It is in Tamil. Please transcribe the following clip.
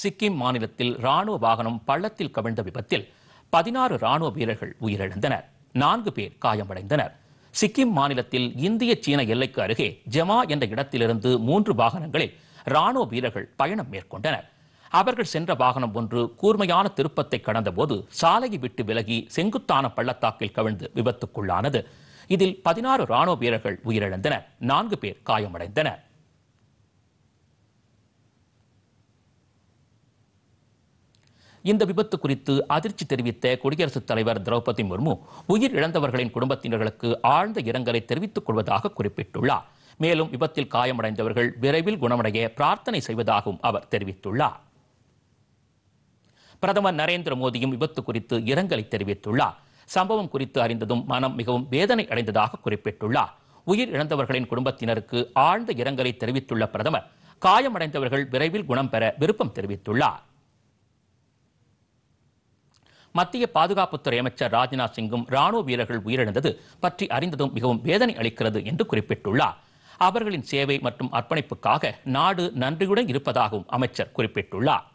சிக்கிம் மாநிலத்தில் ராணுவ வாகனம் பள்ளத்தில் கவிழ்ந்த விபத்தில் பதினாறு ராணுவ வீரர்கள் உயிரிழந்தனர் நான்கு பேர் காயமடைந்தனர் சிக்கிம் மாநிலத்தில் இந்திய சீன எல்லைக்கு அருகே ஜமா என்ற இடத்திலிருந்து மூன்று வாகனங்களில் ராணுவ வீரர்கள் பயணம் மேற்கொண்டனர் அவர்கள் சென்ற வாகனம் ஒன்று கூர்மையான திருப்பத்தை கடந்தபோது சாலையை விட்டு விலகி செங்குத்தான பள்ளத்தாக்கில் கவிழ்ந்து விபத்துக்குள்ளானது இதில் பதினாறு ராணுவ வீரர்கள் உயிரிழந்தனர் நான்கு பேர் காயமடைந்தனர் இந்த விபத்து குறித்து அதிர்ச்சி தெரிவித்த குடியரசுத் தலைவர் திரௌபதி முர்மு உயிர் இழந்தவர்களின் குடும்பத்தினர்களுக்கு ஆழ்ந்த இரங்கலை தெரிவித்துக் கொள்வதாக குறிப்பிட்டுள்ளார் மேலும் விபத்தில் காயமடைந்தவர்கள் விரைவில் குணமடைய பிரார்த்தனை செய்வதாகவும் அவர் தெரிவித்துள்ளார் பிரதமர் நரேந்திர மோடியும் விபத்து குறித்து இரங்கலை தெரிவித்துள்ளார் சம்பவம் குறித்து அறிந்ததும் மனம் மிகவும் வேதனை அடைந்ததாக குறிப்பிட்டுள்ளார் உயிர் இழந்தவர்களின் குடும்பத்தினருக்கு ஆழ்ந்த இரங்கலை தெரிவித்துள்ள பிரதமர் காயமடைந்தவர்கள் விரைவில் குணம் பெற விருப்பம் தெரிவித்துள்ளார் மத்திய பாதுகாப்புத்துறை அமைச்சர் ராஜ்நாத் சிங்கும் ராணுவ வீரர்கள் உயிரிழந்தது பற்றி அறிந்ததும் மிகவும் வேதனை அளிக்கிறது என்று குறிப்பிட்டுள்ளார் அவர்களின் சேவை மற்றும் அர்ப்பணிப்புக்காக நாடு நன்றியுடன் இருப்பதாகவும் அமைச்சர் குறிப்பிட்டுள்ளார்